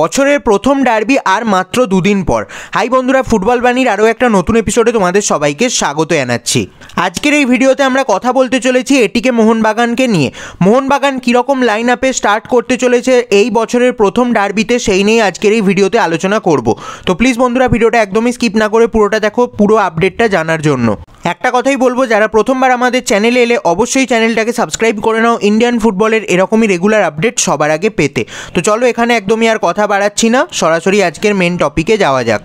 বছরের প্রথম ডার্বি আর মাত্র দুদিন পর হাই বন্ধুরা ফুটবল বাণীর আরও একটা নতুন এপিসোডে তোমাদের সবাইকে স্বাগত জানাচ্ছি আজকের এই ভিডিওতে আমরা কথা বলতে চলেছি এটিকে মোহনবাগানকে নিয়ে মোহনবাগান কীরকম লাইন আপে স্টার্ট করতে চলেছে এই বছরের প্রথম ডার্বিতে সেই নিয়েই আজকের এই ভিডিওতে আলোচনা করব তো প্লিজ বন্ধুরা ভিডিওটা একদমই স্কিপ না করে পুরোটা দেখো পুরো আপডেটটা জানার জন্য একটা কথাই বলবো যারা প্রথমবার আমাদের চ্যানেলে এলে অবশ্যই চ্যানেলটাকে সাবস্ক্রাইব করে নাও ইন্ডিয়ান ফুটবলের এরকমই রেগুলার আপডেট সবার আগে পেতে তো চলো এখানে একদমই আর কথা কথা বাড়াচ্ছি না সরাসরি আজকের মেন টপিকে যাওয়া যাক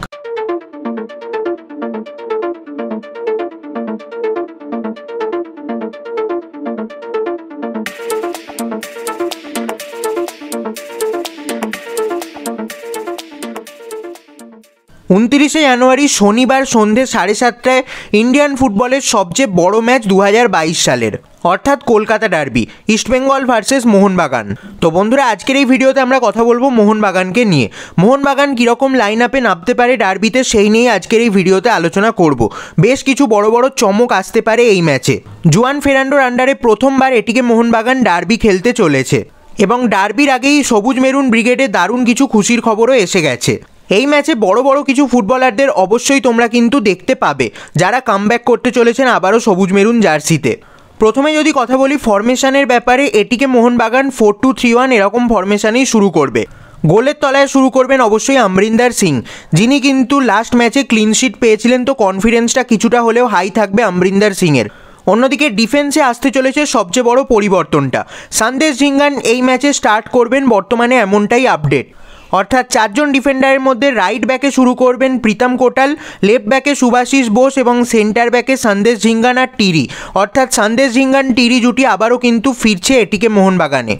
উনত্রিশে জানুয়ারি শনিবার সন্ধে সাড়ে সাতটায় ইন্ডিয়ান ফুটবলের সবচেয়ে বড় ম্যাচ দু সালের অর্থাৎ কলকাতা ডার্বি ইস্টবেঙ্গল ভার্সেস মোহনবাগান তো বন্ধুরা আজকের এই ভিডিওতে আমরা কথা বলবো মোহনবাগানকে নিয়ে মোহনবাগান কীরকম লাইন আপে নামতে পারে ডার্বিতে সেই নিয়েই আজকের এই ভিডিওতে আলোচনা করব বেশ কিছু বড় বড় চমক আসতে পারে এই ম্যাচে জুয়ান ফেরান্ডোর আন্ডারে প্রথমবার এটিকে মোহনবাগান ডার্বি খেলতে চলেছে এবং ডার্বির আগেই সবুজ মেরুন ব্রিগেডে দারুণ কিছু খুশির খবরও এসে গেছে এই ম্যাচে বড় বড় কিছু ফুটবলারদের অবশ্যই তোমরা কিন্তু দেখতে পাবে যারা কামব্যাক করতে চলেছেন আবারও সবুজ মেরুন জার্সিতে প্রথমে যদি কথা বলি ফরমেশানের ব্যাপারে ATK Mohun Bagan four two three one এরকম ফরমেশানেই শুরু করবে গোলের তলায় শুরু করবেন অবশ্যই আমরিন্দার সিং যিনি কিন্তু লাস্ট ম্যাচে ক্লিনশিট পেয়েছিলেন তো কনফিডেন্সটা কিছুটা হলেও হাই থাকবে আমরিন্দার সিংয়ের অন্যদিকে ডিফেন্সে আসতে চলেছে সবচেয়ে বড় পরিবর্তনটা সন্দেশ ঝিঙ্গান এই ম্যাচে স্টার্ট করবেন বর্তমানে এমনটাই আপডেট অর্থাৎ চারজন ডিফেন্ডারের মধ্যে রাইট ব্যাকে শুরু করবেন প্রীতম কোটাল লেফট ব্যাকে সুভাশিস বোস এবং সেন্টার ব্যাকে সন্দেশ ঝিঙ্গান আর টিরি অর্থাৎ সন্দেশ ঝিঙ্গান টিরি জুটি আবারও কিন্তু ফিরছে এটিকে মোহনবাগানে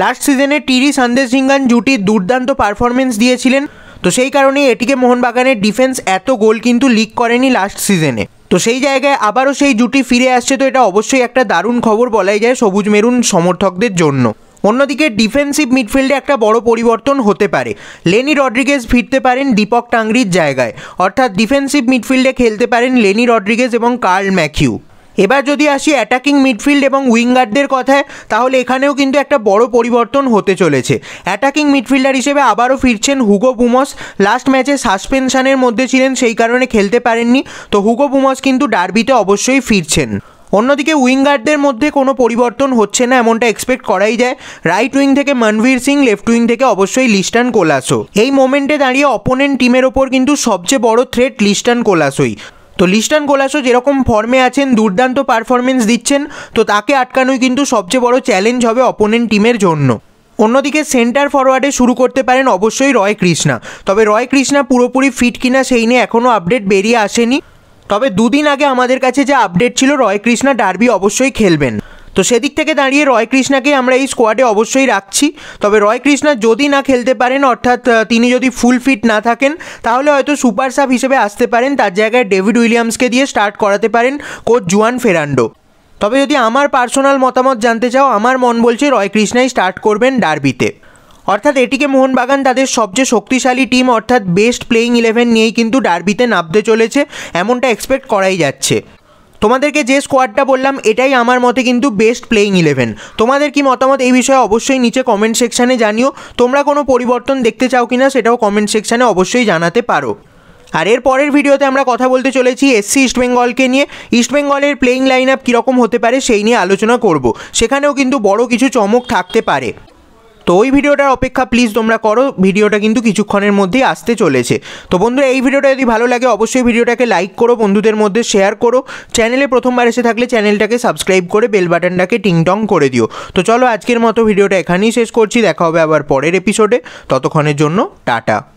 লাস্ট সিজনে টিরি সন্দেশ ঝিঙ্গান জুটির দুর্দান্ত পারফরমেন্স দিয়েছিলেন তো সেই কারণেই এটিকে মোহনবাগানের ডিফেন্স এত গোল কিন্তু লিক করেনি লাস্ট সিজনে তো সেই জায়গায় আবারও সেই জুটি ফিরে আসছে তো এটা অবশ্যই একটা দারুণ খবর বলাই যায় সবুজ মেরুন সমর্থকদের জন্য অন্যদিকে ডিফেন্সিভ মিডফিল্ডে একটা বড় পরিবর্তন হতে পারে লেনি রড্রিগেজ ফিরতে পারেন দীপক টাংরির জায়গায় অর্থাৎ ডিফেন্সিভ মিডফিল্ডে খেলতে পারেন লেনি রড্রিগেজ এবং কার্ল ম্যাকিউ এবার যদি আসি অ্যাটাকিং মিডফিল্ড এবং উইঙ্গারদের কথায় তাহলে এখানেও কিন্তু একটা বড় পরিবর্তন হতে চলেছে অ্যাটাকিং মিডফিল্ডার হিসেবে আবারও ফিরছেন হুগো বুমস লাস্ট ম্যাচে সাসপেনশানের মধ্যে ছিলেন সেই কারণে খেলতে পারেননি তো হুগো বুমস কিন্তু ডার্বিতে অবশ্যই ফিরছেন অন্যদিকে উইঙ্গারদের মধ্যে কোনো পরিবর্তন হচ্ছে না এমনটা এক্সপেক্ট করাই যায় রাইট উইং থেকে মনভীর সিং লেফট উইং থেকে অবশ্যই লিস্টান কোলাসো এই মোমেন্টে দাঁড়িয়ে অপোনেন্ট টিমের ওপর কিন্তু সবচেয়ে বড় থ্রেট লিস্টান কোলাসোই তো লিস্টান কোলাসো যেরকম ফর্মে আছেন দুর্দান্ত পারফরমেন্স দিচ্ছেন তো তাকে আটকানোই কিন্তু সবচেয়ে বড় চ্যালেঞ্জ হবে অপোনেন্ট টিমের জন্য অন্যদিকে সেন্টার ফরওয়ার্ডে শুরু করতে পারেন অবশ্যই রয় কৃষ্ণা তবে রয় কৃষ্ণা পুরোপুরি ফিট কিনা সেই নিয়ে এখনও আপডেট বেরিয়ে আসেনি তবে দুদিন আগে আমাদের কাছে যে আপডেট ছিল রয় কৃষ্ণা ডার্বি অবশ্যই খেলবেন তো সেদিক থেকে দাঁড়িয়ে রয় কৃষ্ণাকে আমরা এই স্কোয়াডে অবশ্যই রাখছি তবে রয় কৃষ্ণা যদি না খেলতে পারেন অর্থাৎ তিনি যদি ফুল ফিট না থাকেন তাহলে হয়তো সুপার সাব হিসেবে আসতে পারেন তার জায়গায় ডেভিড উইলিয়ামসকে দিয়ে স্টার্ট করাতে পারেন কোচ জুয়ান ফেরান্ডো তবে যদি আমার পার্সোনাল মতামত জানতে চাও আমার মন বলছে রয় কৃষ্ণাই স্টার্ট করবেন ডার্বিতে অর্থাৎ এটিকে মোহনবাগান তাদের সবচেয়ে শক্তিশালী টিম অর্থাৎ বেস্ট প্লেয়িং ইলেভেন নিয়েই কিন্তু ডার্বিতে নামতে চলেছে এমনটা এক্সপেক্ট করাই যাচ্ছে তোমাদেরকে যে স্কোয়াডটা বললাম এটাই আমার মতে কিন্তু বেস্ট প্লেয়িং ইলেভেন তোমাদের কি মতামত এই বিষয়ে অবশ্যই নিচে কমেন্ট সেকশানে জানিও তোমরা কোনো পরিবর্তন দেখতে চাও কি না সেটাও কমেন্ট সেকশানে অবশ্যই জানাতে পারো আর এর পরের ভিডিওতে আমরা কথা বলতে চলেছি এসসি ইস্টবেঙ্গলকে নিয়ে ইস্টবেঙ্গলের প্লেয়িং লাইন আপ কীরকম হতে পারে সেই নিয়ে আলোচনা করব সেখানেও কিন্তু বড় কিছু চমক থাকতে পারে তো ওই ভিডিওটার অপেক্ষা প্লিজ তোমরা করো ভিডিওটা কিন্তু কিছুক্ষণের মধ্যেই আসতে চলেছে তো বন্ধুরা এই ভিডিওটা যদি ভালো লাগে অবশ্যই ভিডিওটাকে লাইক করো বন্ধুদের মধ্যে শেয়ার করো চ্যানেলে প্রথমবার এসে থাকলে চ্যানেলটাকে সাবস্ক্রাইব করে বেল বাটনটাকে টিংটং করে দিও তো চলো আজকের মতো ভিডিওটা এখানেই শেষ করছি দেখা হবে আবার পরের এপিসোডে ততক্ষণের জন্য টাটা